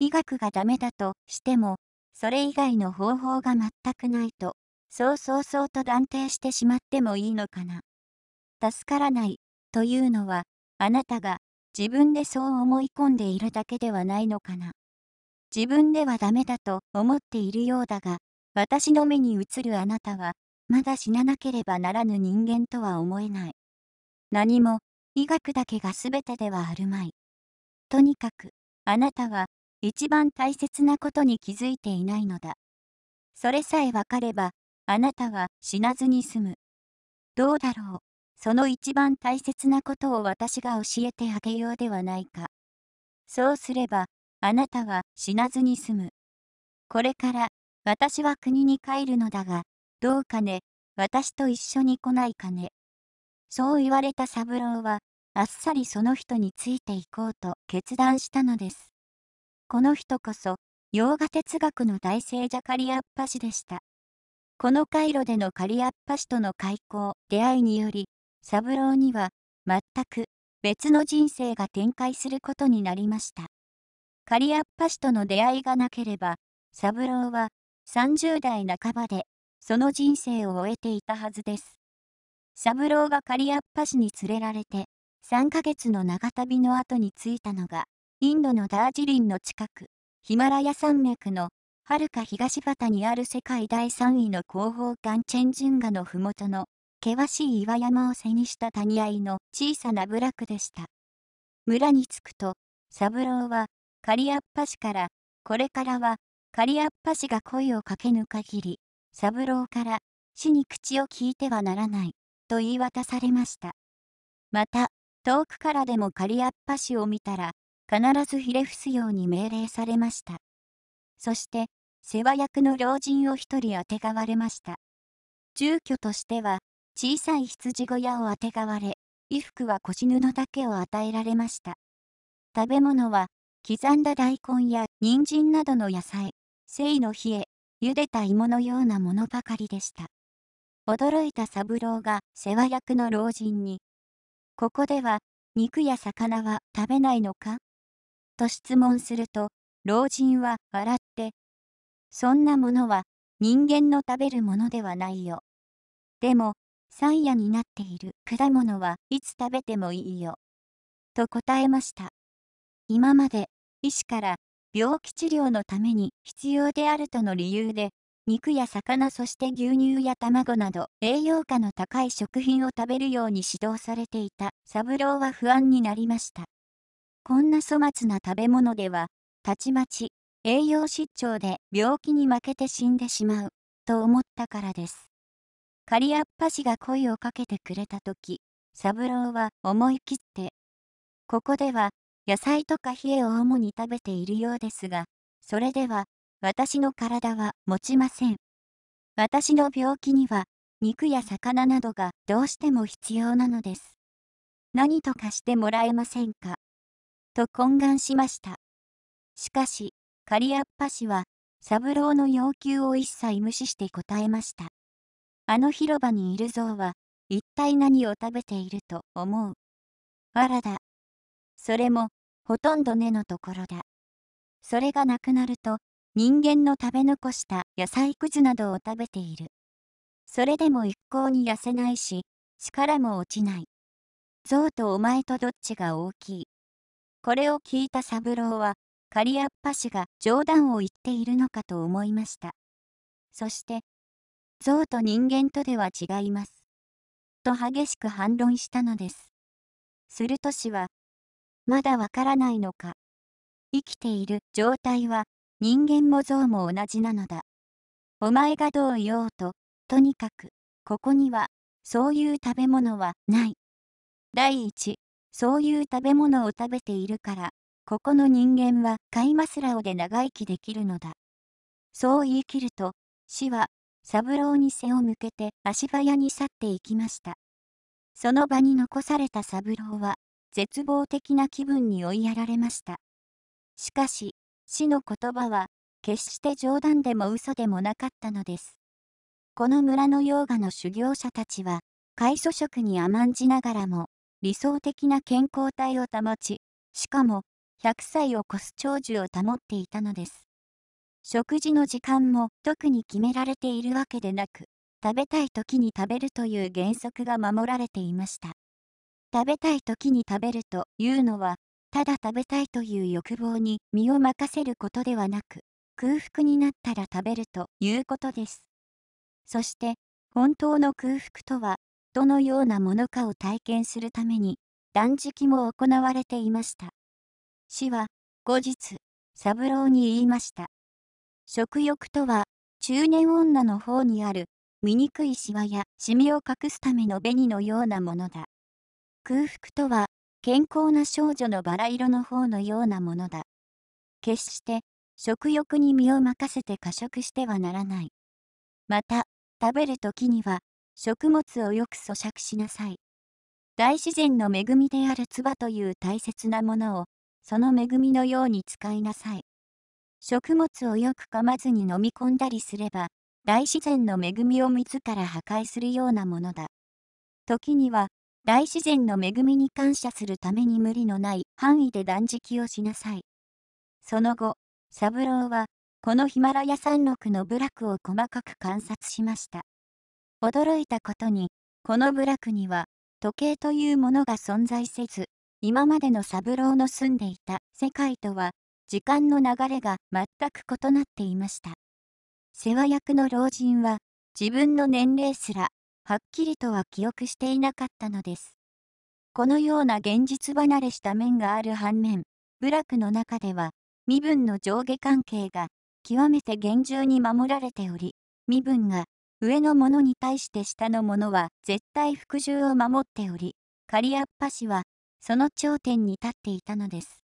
医学がダメだとしても、それ以外の方法が全くないと、そうそうそうと断定してしまってもいいのかな。助からないというのは、あなたが自分でそう思い込んでいるだけではないのかな。自分ではダメだと思っているようだが、私の目に映るあなたは、まだ死ななければならぬ人間とは思えない。何も、医学だけが全てではあるまい。とにかく、あなたは、一番大切なことに気づいていないのだ。それさえわかれば、あなたは死なずに済む。どうだろう。その一番大切なことを私が教えてあげようではないか。そうすれば、あなたは死なずに済む。これから、私は国に帰るのだが、どうかね、私と一緒に来ないかね。そう言われた三郎は、あっさりその人についていこうと決断したのです。この人こそ、洋画哲学の大聖者カリアッパ氏でした。この回路でのカリアッパ氏との開口、出会いにより、三郎には、全く別の人生が展開することになりました。カリアッパ氏との出会いがなければ、三郎は30代半ばで、その人生を終えていたはずです。三郎がカリアッパ氏に連れられて、3ヶ月の長旅の後に着いたのが、インドのダージリンの近く、ヒマラヤ山脈のはるか東端にある世界第3位の報。方ンチェンジュンガの麓の険しい岩山を背にした谷合の小さな部落でした。村に着くと、サブローはカリアッパ氏から、これからはカリアッパ氏が声をかけぬ限り、サブローから死に口を聞いてはならない、と言い渡されました。また、遠くからでもカリアッパ氏を見たら、必ずひれ伏すように命令されました。そして、世話役の老人を一人あてがわれました。住居としては、小さい羊小屋をあてがわれ、衣服は腰布だけを与えられました。食べ物は、刻んだ大根や人参などの野菜、生の冷え、茹でた芋のようなものばかりでした。驚いた三郎が世話役の老人に、ここでは肉や魚は食べないのかと質問すると、老人は笑って、そんなものは人間の食べるものではないよ。でも、山野になっている果物はいつ食べてもいいよ。と答えました。今まで医師から病気治療のために必要であるとの理由で肉や魚そして牛乳や卵など栄養価の高い食品を食べるように指導されていた三郎は不安になりました。こんな粗末な食べ物では、たちまち栄養失調で病気に負けて死んでしまう、と思ったからです。カリアッパ氏が声をかけてくれた時、三郎は思い切って、ここでは野菜とか冷えを主に食べているようですが、それでは私の体は持ちません。私の病気には肉や魚などがどうしても必要なのです。何とかしてもらえませんかと懇願しました。しかし、カリアッパ氏は、三郎の要求を一切無視して答えました。あの広場にいる像は、一体何を食べていると思う。わらだ。それも、ほとんど根のところだ。それがなくなると、人間の食べ残した野菜くずなどを食べている。それでも一向に痩せないし、力も落ちない。象とお前とどっちが大きい。これを聞いた三郎は、狩アッパ氏が冗談を言っているのかと思いました。そして、象と人間とでは違います。と激しく反論したのです。すると氏は、まだわからないのか。生きている状態は人間も象も同じなのだ。お前がどう言おうと、とにかく、ここには、そういう食べ物はない。第一、そういう食べ物を食べているから、ここの人間は買いマスらオで長生きできるのだ。そう言い切ると、死は、三郎に背を向けて足早に去っていきました。その場に残された三郎は、絶望的な気分に追いやられました。しかし、死の言葉は、決して冗談でも嘘でもなかったのです。この村の洋画の修行者たちは、海祖食に甘んじながらも、理想的な健康体を保ち、しかも100歳を超す長寿を保っていたのです。食事の時間も特に決められているわけでなく、食べたい時に食べるという原則が守られていました。食べたい時に食べるというのは、ただ食べたいという欲望に身を任せることではなく、空腹になったら食べるということです。そして、本当の空腹とはどのようなものかを体験するために断食も行われていました。死は後日、三郎に言いました。食欲とは中年女の方にある醜いシワやシミを隠すための紅のようなものだ。空腹とは健康な少女のバラ色の方のようなものだ。決して食欲に身を任せて過食してはならない。また、食べる時には食物をよく咀嚼しなさい。大自然の恵みである唾という大切なものを、その恵みのように使いなさい。食物をよく噛まずに飲み込んだりすれば、大自然の恵みを自ら破壊するようなものだ。時には、大自然の恵みに感謝するために無理のない範囲で断食をしなさい。その後、三郎は、このヒマラヤ山麓の部落を細かく観察しました。驚いたことに、この部落には、時計というものが存在せず、今までの三郎の住んでいた世界とは、時間の流れが全く異なっていました。世話役の老人は、自分の年齢すら、はっきりとは記憶していなかったのです。このような現実離れした面がある反面、部落の中では、身分の上下関係が、極めて厳重に守られており、身分が上の者に対して下の者は絶対服従を守っており、カリアッパ氏はその頂点に立っていたのです。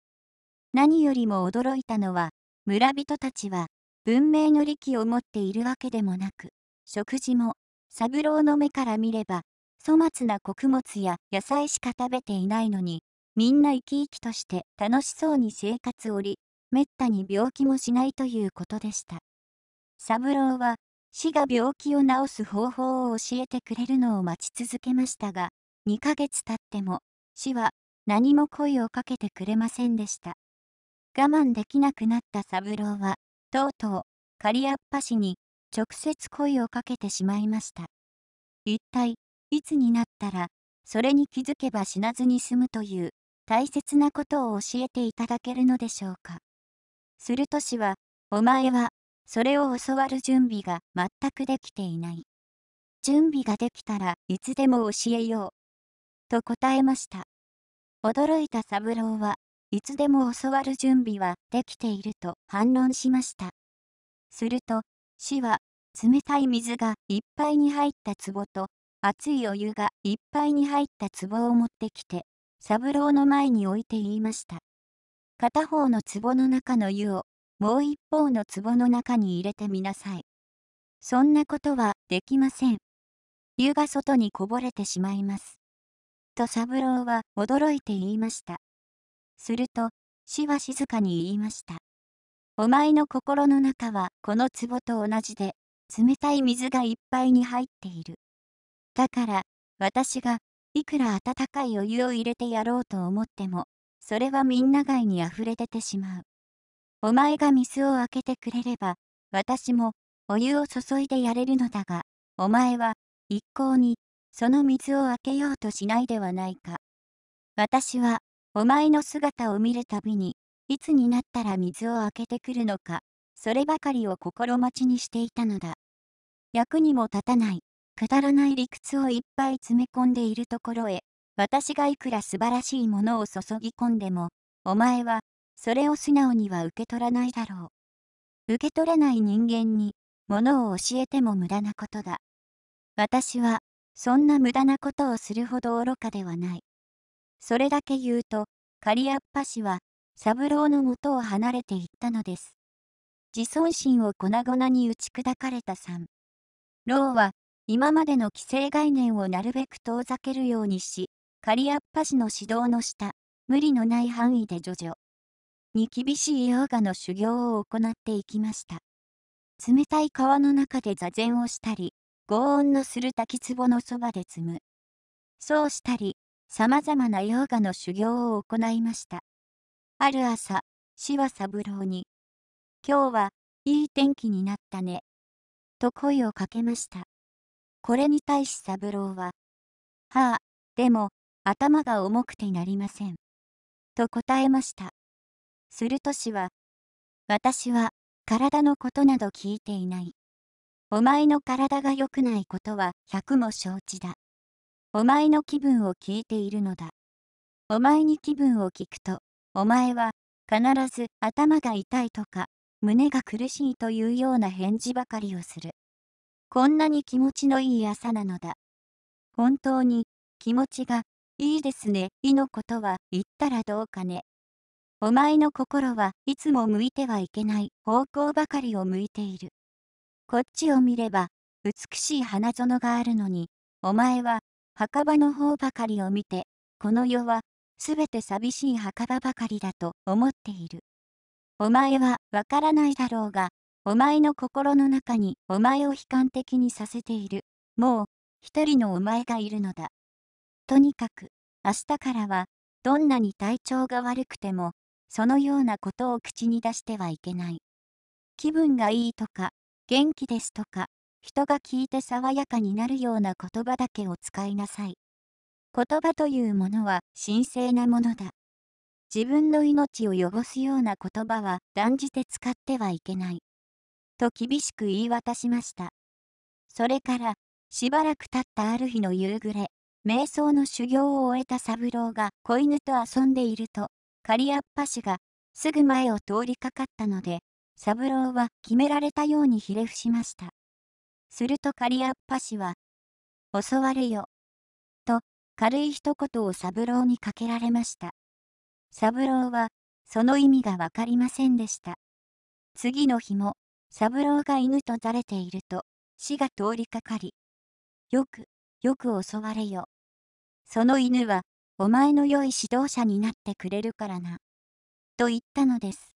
何よりも驚いたのは、村人たちは文明の利器を持っているわけでもなく、食事も三郎の目から見れば、粗末な穀物や野菜しか食べていないのに、みんな生き生きとして楽しそうに生活をり、めったに病気もしないということでした。三郎は死が病気を治す方法を教えてくれるのを待ち続けましたが、2ヶ月経っても、死は何も声をかけてくれませんでした。我慢できなくなった三郎は、とうとう、狩りっぱ市に直接声をかけてしまいました。一体、いつになったら、それに気づけば死なずに済むという、大切なことを教えていただけるのでしょうか。すると死は、お前は、それを教わる準備が全くできていない。準備ができたらいつでも教えよう。と答えました。驚いた三郎はいつでも教わる準備はできていると反論しました。すると、死は冷たい水がいっぱいに入った壺と熱いお湯がいっぱいに入った壺を持ってきて、三郎の前に置いて言いました。片方の壺の中の湯をもう一方の壺の中に入れてみなさい。そんなことはできません。湯が外にこぼれてしまいます。と三郎は驚いて言いました。すると、死は静かに言いました。お前の心の中はこの壺と同じで、冷たい水がいっぱいに入っている。だから、私が、いくら温かいお湯を入れてやろうと思っても、それはみんな外に溢れ出てしまう。お前が水をあけてくれれば、私もお湯を注いでやれるのだが、お前は一向にその水をあけようとしないではないか。私はお前の姿を見るたびに、いつになったら水をあけてくるのか、そればかりを心待ちにしていたのだ。役にも立たない、くだらない理屈をいっぱい詰め込んでいるところへ、私がいくら素晴らしいものを注ぎ込んでも、お前はそれを素直には受け取らないだろう。受け取れない人間に、ものを教えても無駄なことだ。私は、そんな無駄なことをするほど愚かではない。それだけ言うと、カリアッパ氏は、三郎のもとを離れていったのです。自尊心を粉々に打ち砕かれた三。老は、今までの既成概念をなるべく遠ざけるようにし、カリアッパ氏の指導の下、無理のない範囲で徐々。に厳しいヨガの修行を行っていきました。冷たい川の中で座禅をしたり、轟音のする滝壺のそばで積む。そうしたり、様々なヨガの修行を行いました。ある朝、死は三郎に、今日はいい天気になったね、と声をかけました。これに対し三郎は、はあ、でも、頭が重くてなりません。と答えました。すると死は、私は体のことなど聞いていない。お前の体が良くないことは百も承知だ。お前の気分を聞いているのだ。お前に気分を聞くと、お前は必ず頭が痛いとか、胸が苦しいというような返事ばかりをする。こんなに気持ちのいい朝なのだ。本当に気持ちがいいですね、いのことは言ったらどうかね。お前の心はいつも向いてはいけない方向ばかりを向いている。こっちを見れば、美しい花園があるのに、お前は墓場の方ばかりを見て、この世はすべて寂しい墓場ばかりだと思っている。お前はわからないだろうが、お前の心の中にお前を悲観的にさせている。もう、一人のお前がいるのだ。とにかく、明日からは、どんなに体調が悪くても、そのようなことを口に出してはいけない。気分がいいとか、元気ですとか、人が聞いて爽やかになるような言葉だけを使いなさい。言葉というものは神聖なものだ。自分の命を汚すような言葉は断じて使ってはいけない。と厳しく言い渡しました。それから、しばらく経ったある日の夕暮れ、瞑想の修行を終えた三郎が子犬と遊んでいると、刈谷橋がすぐ前を通りかかったので、三郎は決められたようにひれ伏しました。すると刈谷橋は、襲われよ。と、軽い一言を三郎にかけられました。三郎は、その意味がわかりませんでした。次の日も、三郎が犬とだれていると、死が通りかかり、よく、よく襲われよ。その犬は、お前の良い指導者になってくれるからな。と言ったのです。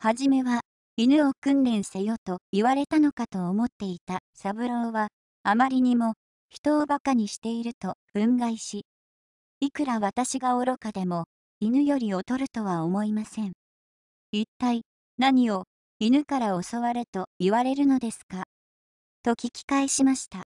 はじめは、犬を訓練せよと言われたのかと思っていた三郎は、あまりにも、人をバカにしていると憤慨し、いくら私が愚かでも、犬より劣るとは思いません。一体、何を、犬から襲われと言われるのですかと聞き返しました。